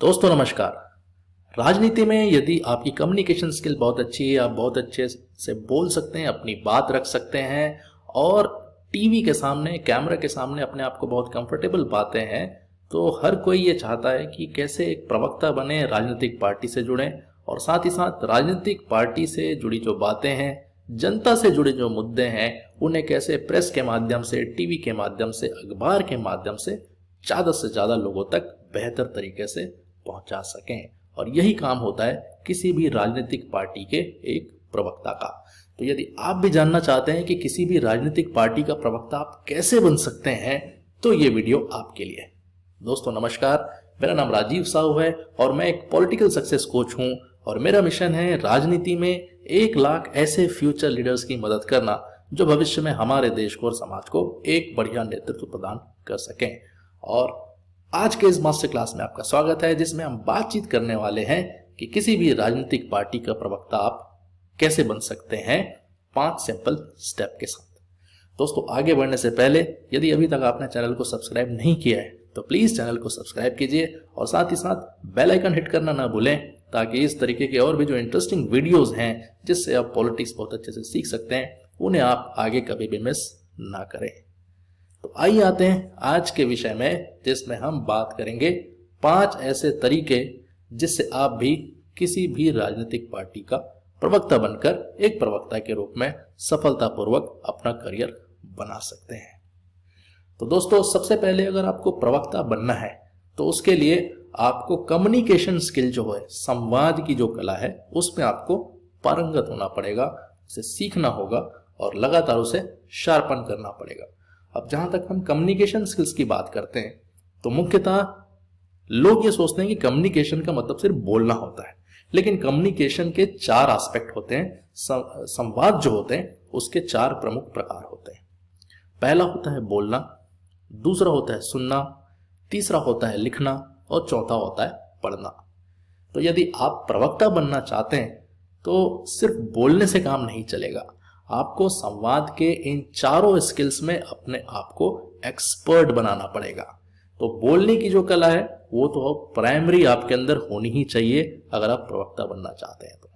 दोस्तों नमस्कार राजनीति में यदि आपकी कम्युनिकेशन स्किल बहुत अच्छी है आप बहुत अच्छे से बोल सकते हैं अपनी बात रख सकते हैं और टीवी के सामने कैमरा के सामने अपने आप को बहुत कंफर्टेबल पाते हैं तो हर कोई ये चाहता है कि कैसे एक प्रवक्ता बने राजनीतिक पार्टी से जुड़ें और साथ ही साथ राजनीतिक पार्टी से जुड़ी जो बातें हैं जनता से जुड़े जो मुद्दे हैं उन्हें कैसे प्रेस के माध्यम से टीवी के माध्यम से अखबार के माध्यम से ज़्यादा से ज़्यादा लोगों तक बेहतर तरीके से पहुंचा सकें और यही काम होता है किसी भी राजनीतिक पार्टी के एक प्रवक्ता का तो यदि आप भी जानना चाहते हैं कि किसी भी राजनीतिक पार्टी का प्रवक्ता आप कैसे बन सकते हैं तो ये वीडियो आपके लिए दोस्तों नमस्कार मेरा नाम राजीव साहू है और मैं एक पॉलिटिकल सक्सेस कोच हूं और मेरा मिशन है राजनीति में एक लाख ऐसे फ्यूचर लीडर्स की मदद करना जो भविष्य में हमारे देश को और समाज को एक बढ़िया नेतृत्व प्रदान कर सकें और आज के इस मास्टर क्लास में आपका स्वागत है जिसमें हम बातचीत करने वाले हैं कि किसी भी राजनीतिक पार्टी का प्रवक्ता आप कैसे बन सकते हैं पांच सिंपल स्टेप के साथ दोस्तों आगे बढ़ने से पहले यदि अभी तक आपने चैनल को सब्सक्राइब नहीं किया है तो प्लीज चैनल को सब्सक्राइब कीजिए और साथ ही साथ बेल आइकन हिट करना ना भूलें ताकि इस तरीके के और भी जो इंटरेस्टिंग वीडियोज हैं जिससे आप पॉलिटिक्स बहुत अच्छे से सीख सकते हैं उन्हें आप आगे कभी भी मिस ना करें तो आइए आते हैं आज के विषय में जिसमें हम बात करेंगे पांच ऐसे तरीके जिससे आप भी किसी भी राजनीतिक पार्टी का प्रवक्ता बनकर एक प्रवक्ता के रूप में सफलतापूर्वक अपना करियर बना सकते हैं तो दोस्तों सबसे पहले अगर आपको प्रवक्ता बनना है तो उसके लिए आपको कम्युनिकेशन स्किल जो है संवाद की जो कला है उसमें आपको पारंगत होना पड़ेगा उसे सीखना होगा और लगातार उसे शार्पन करना पड़ेगा अब जहां तक हम कम्युनिकेशन स्किल्स की बात करते हैं तो मुख्यतः लोग ये सोचते हैं कि कम्युनिकेशन का मतलब सिर्फ बोलना होता है लेकिन कम्युनिकेशन के चार एस्पेक्ट होते हैं संवाद जो होते हैं उसके चार प्रमुख प्रकार होते हैं पहला होता है बोलना दूसरा होता है सुनना तीसरा होता है लिखना और चौथा होता है पढ़ना तो यदि आप प्रवक्ता बनना चाहते हैं तो सिर्फ बोलने से काम नहीं चलेगा आपको संवाद के इन चारों स्किल्स में अपने आप को एक्सपर्ट बनाना पड़ेगा तो बोलने की जो कला है वो तो प्राइमरी आपके अंदर होनी ही चाहिए अगर आप प्रवक्ता बनना चाहते हैं तो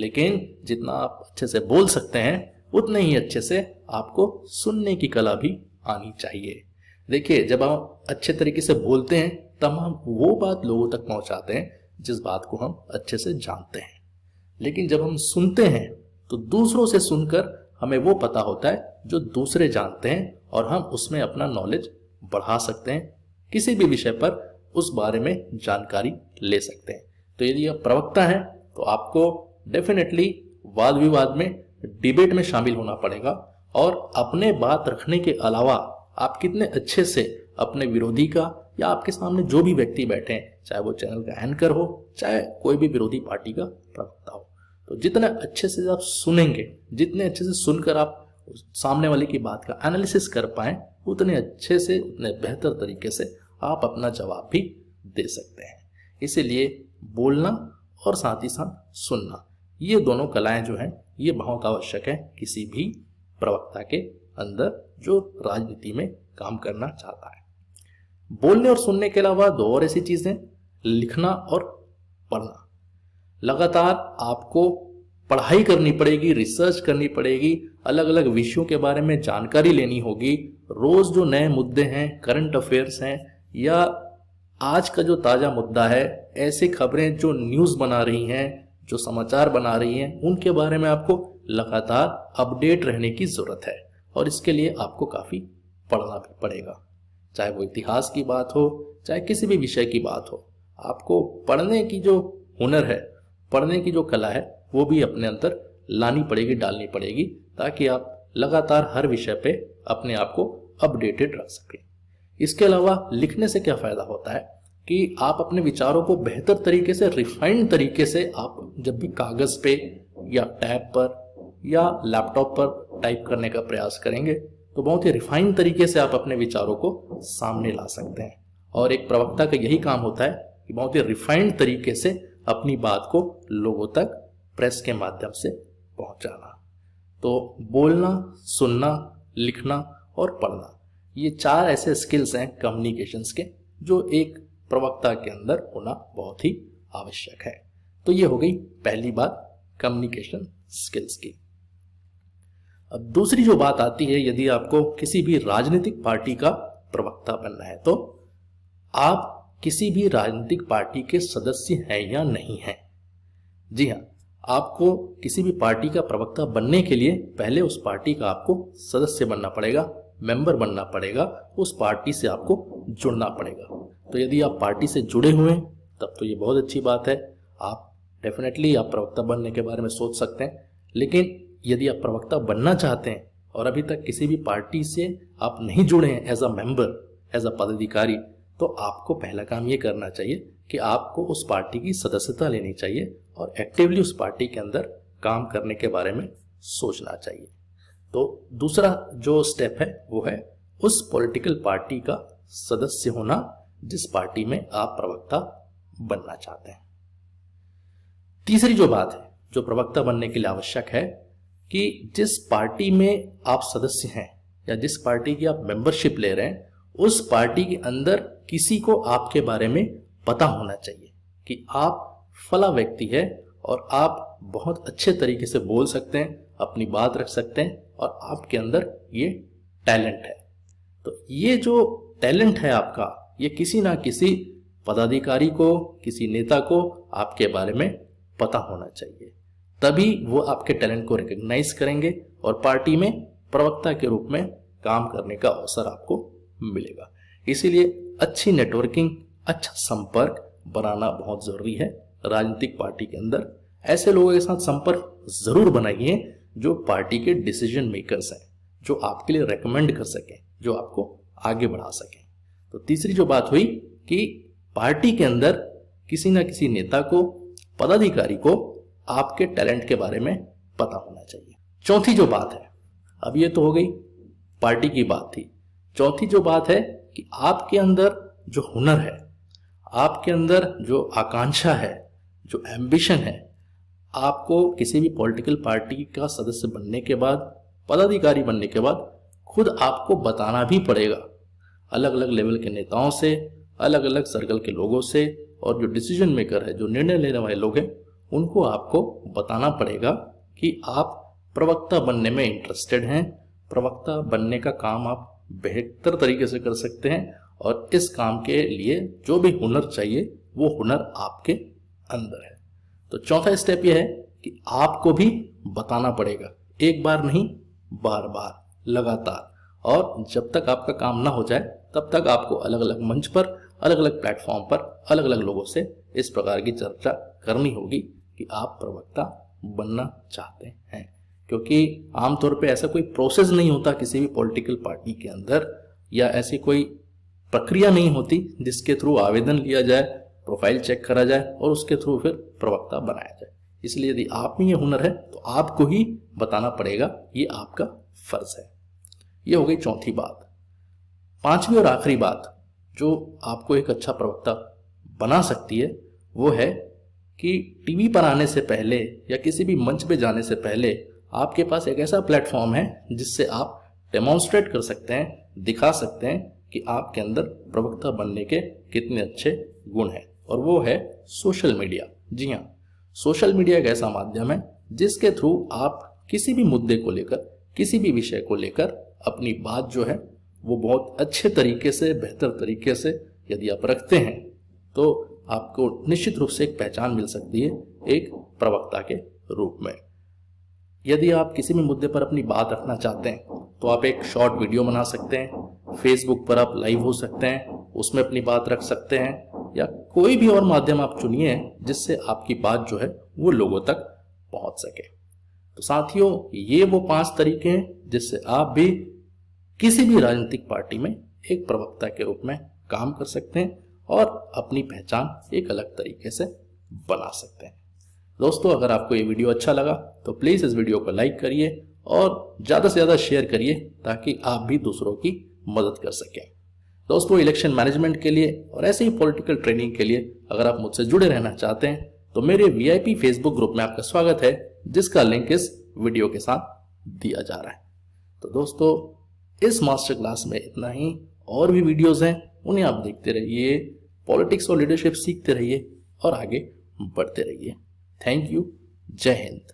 लेकिन जितना आप अच्छे से बोल सकते हैं उतने ही अच्छे से आपको सुनने की कला भी आनी चाहिए देखिए जब हम अच्छे तरीके से बोलते हैं तब हम वो बात लोगों तक पहुंचाते हैं जिस बात को हम अच्छे से जानते हैं लेकिन जब हम सुनते हैं तो दूसरों से सुनकर हमें वो पता होता है जो दूसरे जानते हैं और हम उसमें अपना नॉलेज बढ़ा सकते हैं किसी भी विषय पर उस बारे में जानकारी ले सकते हैं तो यदि आप प्रवक्ता हैं तो आपको डेफिनेटली वाद विवाद में डिबेट में शामिल होना पड़ेगा और अपने बात रखने के अलावा आप कितने अच्छे से अपने विरोधी का या आपके सामने जो भी व्यक्ति बैठे हैं चाहे वो चैनल का एंकर हो चाहे कोई भी विरोधी पार्टी का प्रवक्ता हो तो जितने अच्छे से आप सुनेंगे जितने अच्छे से सुनकर आप सामने वाले की बात का एनालिसिस कर पाए उतने अच्छे से उतने बेहतर तरीके से आप अपना जवाब भी दे सकते हैं इसीलिए बोलना और साथ ही साथ सुनना ये दोनों कलाएं जो हैं ये बहुत आवश्यक है किसी भी प्रवक्ता के अंदर जो राजनीति में काम करना चाहता है बोलने और सुनने के अलावा दो और ऐसी चीज़ें लिखना और पढ़ना लगातार आपको पढ़ाई करनी पड़ेगी रिसर्च करनी पड़ेगी अलग अलग विषयों के बारे में जानकारी लेनी होगी रोज जो नए मुद्दे हैं करंट अफेयर्स हैं या आज का जो ताज़ा मुद्दा है ऐसी खबरें जो न्यूज़ बना रही हैं जो समाचार बना रही हैं उनके बारे में आपको लगातार अपडेट रहने की ज़रूरत है और इसके लिए आपको काफ़ी पढ़ना भी पड़ेगा चाहे वो इतिहास की बात हो चाहे किसी भी विषय की बात हो आपको पढ़ने की जो हुनर है पढ़ने की जो कला है वो भी अपने अंदर लानी पड़ेगी डालनी पड़ेगी ताकि आप लगातार हर विषय पे अपने आप को अपडेटेड रख सकें इसके अलावा लिखने से क्या फ़ायदा होता है कि आप अपने विचारों को बेहतर तरीके से रिफाइंड तरीके से आप जब भी कागज़ पे या टैब पर या लैपटॉप पर टाइप करने का प्रयास करेंगे तो बहुत ही रिफाइंड तरीके से आप अपने विचारों को सामने ला सकते हैं और एक प्रवक्ता का यही काम होता है कि बहुत ही रिफाइंड तरीके से अपनी बात को लोगों तक प्रेस के माध्यम से पहुंचाना तो बोलना सुनना लिखना और पढ़ना ये चार ऐसे स्किल्स हैं कम्युनिकेशंस के जो एक प्रवक्ता के अंदर होना बहुत ही आवश्यक है तो ये हो गई पहली बात कम्युनिकेशन स्किल्स की अब दूसरी जो बात आती है यदि आपको किसी भी राजनीतिक पार्टी का प्रवक्ता बनना है तो आप किसी भी राजनीतिक पार्टी के सदस्य हैं या नहीं हैं जी हाँ आपको किसी भी पार्टी का प्रवक्ता बनने के लिए पहले उस पार्टी का आपको सदस्य बनना पड़ेगा मेंबर बनना पड़ेगा उस पार्टी से आपको जुड़ना पड़ेगा तो यदि आप पार्टी से जुड़े हुए हैं तब तो ये बहुत अच्छी बात है आप डेफिनेटली आप प्रवक्ता बनने के बारे में सोच सकते हैं लेकिन यदि आप प्रवक्ता बनना चाहते हैं और अभी तक किसी भी पार्टी से आप नहीं जुड़े हैं as a member as a पदाधिकारी तो आपको पहला काम ये करना चाहिए कि आपको उस पार्टी की सदस्यता लेनी चाहिए और एक्टिवली उस पार्टी के अंदर काम करने के बारे में सोचना चाहिए तो दूसरा जो स्टेप है वो है उस पॉलिटिकल पार्टी का सदस्य होना जिस पार्टी में आप प्रवक्ता बनना चाहते हैं तीसरी जो बात है जो प्रवक्ता बनने के लिए आवश्यक है कि जिस पार्टी में आप सदस्य हैं या जिस पार्टी की आप मेंबरशिप ले रहे हैं उस पार्टी के अंदर किसी को आपके बारे में पता होना चाहिए कि आप फला व्यक्ति है और आप बहुत अच्छे तरीके से बोल सकते हैं अपनी बात रख सकते हैं और आपके अंदर ये टैलेंट है तो ये जो टैलेंट है आपका ये किसी ना किसी पदाधिकारी को किसी नेता को आपके बारे में पता होना चाहिए तभी वो आपके टैलेंट को रिकग्नाइज करेंगे और पार्टी में प्रवक्ता के रूप में काम करने का अवसर आपको मिलेगा इसीलिए अच्छी नेटवर्किंग अच्छा संपर्क बनाना बहुत ज़रूरी है राजनीतिक पार्टी के अंदर ऐसे लोगों के साथ संपर्क ज़रूर बनाइए जो पार्टी के डिसीजन मेकर्स हैं जो आपके लिए रेकमेंड कर सकें जो आपको आगे बढ़ा सकें तो तीसरी जो बात हुई कि पार्टी के अंदर किसी ना किसी नेता को पदाधिकारी को आपके टैलेंट के बारे में पता होना चाहिए चौथी जो बात है अब ये तो हो गई पार्टी की बात थी चौथी जो बात है कि आपके अंदर जो हुनर है आपके अंदर जो आकांक्षा है जो एम्बिशन है आपको किसी भी पॉलिटिकल पार्टी का सदस्य बनने के बाद पदाधिकारी बनने के बाद खुद आपको बताना भी पड़ेगा अलग अलग लेवल के नेताओं से अलग अलग सर्कल के लोगों से और जो डिसीजन मेकर है जो निर्णय लेने वाले लोग हैं उनको आपको बताना पड़ेगा कि आप प्रवक्ता बनने में इंटरेस्टेड हैं प्रवक्ता बनने का काम आप बेहतर तरीके से कर सकते हैं और इस काम के लिए जो भी हुनर चाहिए वो हुनर आपके अंदर है तो चौथा स्टेप यह है कि आपको भी बताना पड़ेगा एक बार नहीं बार बार लगातार और जब तक आपका काम ना हो जाए तब तक आपको अलग अलग मंच पर अलग अलग प्लेटफॉर्म पर अलग अलग लोगों से इस प्रकार की चर्चा करनी होगी कि आप प्रवक्ता बनना चाहते हैं क्योंकि आमतौर पे ऐसा कोई प्रोसेस नहीं होता किसी भी पॉलिटिकल पार्टी के अंदर या ऐसी कोई प्रक्रिया नहीं होती जिसके थ्रू आवेदन लिया जाए प्रोफाइल चेक करा जाए और उसके थ्रू फिर प्रवक्ता बनाया जाए इसलिए यदि आप में ये हुनर है तो आपको ही बताना पड़ेगा ये आपका फर्ज है ये हो गई चौथी बात पांचवी और आखिरी बात जो आपको एक अच्छा प्रवक्ता बना सकती है वो है कि टीवी पर आने से पहले या किसी भी मंच पे जाने से पहले आपके पास एक ऐसा प्लेटफॉर्म है जिससे आप डेमोन्स्ट्रेट कर सकते हैं दिखा सकते हैं कि आपके अंदर प्रवक्ता बनने के कितने अच्छे गुण हैं और वो है सोशल मीडिया जी हाँ सोशल मीडिया एक ऐसा माध्यम है जिसके थ्रू आप किसी भी मुद्दे को लेकर किसी भी विषय को लेकर अपनी बात जो है वो बहुत अच्छे तरीके से बेहतर तरीके से यदि आप रखते हैं तो आपको निश्चित रूप से एक पहचान मिल सकती है एक प्रवक्ता के रूप में यदि आप किसी भी मुद्दे पर अपनी बात रखना चाहते हैं तो आप एक शॉर्ट वीडियो बना सकते हैं फेसबुक पर आप लाइव हो सकते हैं उसमें अपनी बात रख सकते हैं या कोई भी और माध्यम आप चुनिए जिससे आपकी बात जो है वो लोगों तक पहुंच सके तो साथियों ये वो पांच तरीके हैं जिससे आप भी किसी भी राजनीतिक पार्टी में एक प्रवक्ता के रूप में काम कर सकते हैं और अपनी पहचान एक अलग तरीके से बना सकते हैं दोस्तों अगर आपको ये वीडियो अच्छा लगा तो प्लीज़ इस वीडियो को लाइक करिए और ज़्यादा से ज़्यादा शेयर करिए ताकि आप भी दूसरों की मदद कर सकें दोस्तों इलेक्शन मैनेजमेंट के लिए और ऐसे ही पॉलिटिकल ट्रेनिंग के लिए अगर आप मुझसे जुड़े रहना चाहते हैं तो मेरे वीआईपी फेसबुक ग्रुप में आपका स्वागत है जिसका लिंक इस वीडियो के साथ दिया जा रहा है तो दोस्तों इस मास्टर क्लास में इतना ही और भी वीडियोस हैं उन्हें आप देखते रहिए पॉलिटिक्स और लीडरशिप सीखते रहिए और आगे बढ़ते रहिए Thank you. Jai